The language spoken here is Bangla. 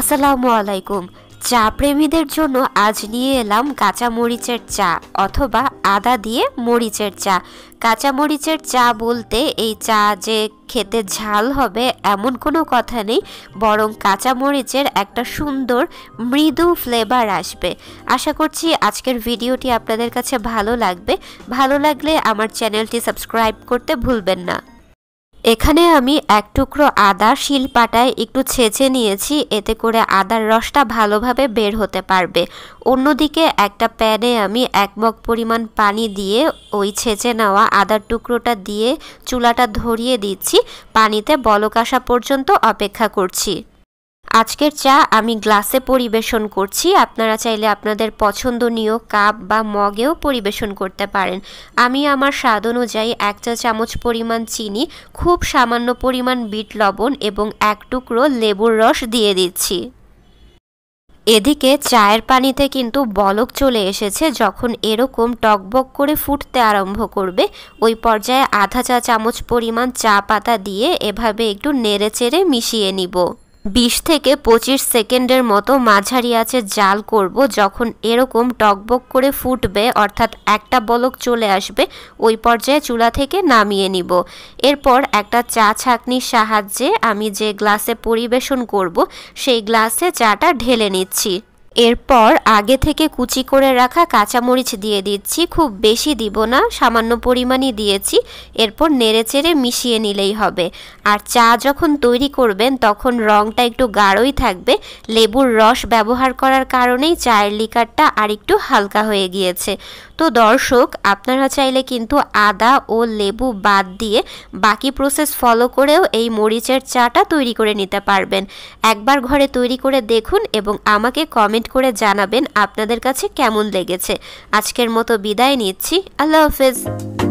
আসসালামু আলাইকুম চা প্রেমীদের জন্য আজ নিয়ে এলাম কাঁচা মরিচের চা অথবা আদা দিয়ে মরিচের চা কাঁচা মরিচের চা বলতে এই চা যে খেতে ঝাল হবে এমন কোনো কথা নেই বরং কাঁচা মরিচের একটা সুন্দর মৃদু ফ্লেভার আসবে আশা করছি আজকের ভিডিওটি আপনাদের কাছে ভালো লাগবে ভালো লাগলে আমার চ্যানেলটি সাবস্ক্রাইব করতে ভুলবেন না এখানে আমি এক টুকরো আদা পাটায় একটু ছেঁচে নিয়েছি এতে করে আদার রসটা ভালোভাবে বের হতে পারবে অন্যদিকে একটা প্যানে আমি এক মগ পরিমাণ পানি দিয়ে ওই ছেঁচে নেওয়া আদার টুকরোটা দিয়ে চুলাটা ধরিয়ে দিচ্ছি পানিতে বলকাসা পর্যন্ত অপেক্ষা করছি আজকের চা আমি গ্লাসে পরিবেশন করছি আপনারা চাইলে আপনাদের পছন্দনীয় কাপ বা মগেও পরিবেশন করতে পারেন আমি আমার স্বাদ অনুযায়ী এক চা চামচ পরিমাণ চিনি খুব সামান্য পরিমাণ বিট লবণ এবং এক টুকরো লেবুর রস দিয়ে দিচ্ছি এদিকে চায়ের পানিতে কিন্তু বলক চলে এসেছে যখন এরকম টকবক করে ফুটতে আরম্ভ করবে ওই পর্যায়ে আধা চা চামচ পরিমাণ চা পাতা দিয়ে এভাবে একটু নেড়েচেড়ে মিশিয়ে নিব বিশ থেকে পঁচিশ সেকেন্ডের মতো মাঝারি আছে জাল করব যখন এরকম টকবক করে ফুটবে অর্থাৎ একটা বলক চলে আসবে ওই পর্যায়ে চুলা থেকে নামিয়ে নিব এরপর একটা চা ছাঁকনির সাহায্যে আমি যে গ্লাসে পরিবেশন করব সেই গ্লাসে চাটা ঢেলে নিচ্ছি এরপর আগে থেকে কুচি করে রাখা কাঁচামরিচ দিয়ে দিচ্ছি খুব বেশি দিব না সামান্য পরিমাণই দিয়েছি এরপর নেড়েচেড়ে মিশিয়ে নিলেই হবে আর চা যখন তৈরি করবেন তখন রঙটা একটু গাঢ়ই থাকবে লেবুর রস ব্যবহার করার কারণেই চায়ের লিকারটা আর একটু হালকা হয়ে গিয়েছে তো দর্শক আপনারা চাইলে কিন্তু আদা ও লেবু বাদ দিয়ে বাকি প্রসেস ফলো করেও এই মরিচের চাটা তৈরি করে নিতে পারবেন একবার ঘরে তৈরি করে দেখুন এবং আমাকে কমেন্ট করে জানাবেন আপনাদের কাছে কেমন লেগেছে আজকের মতো বিদায় নিচ্ছি আল্লাহ হাফেজ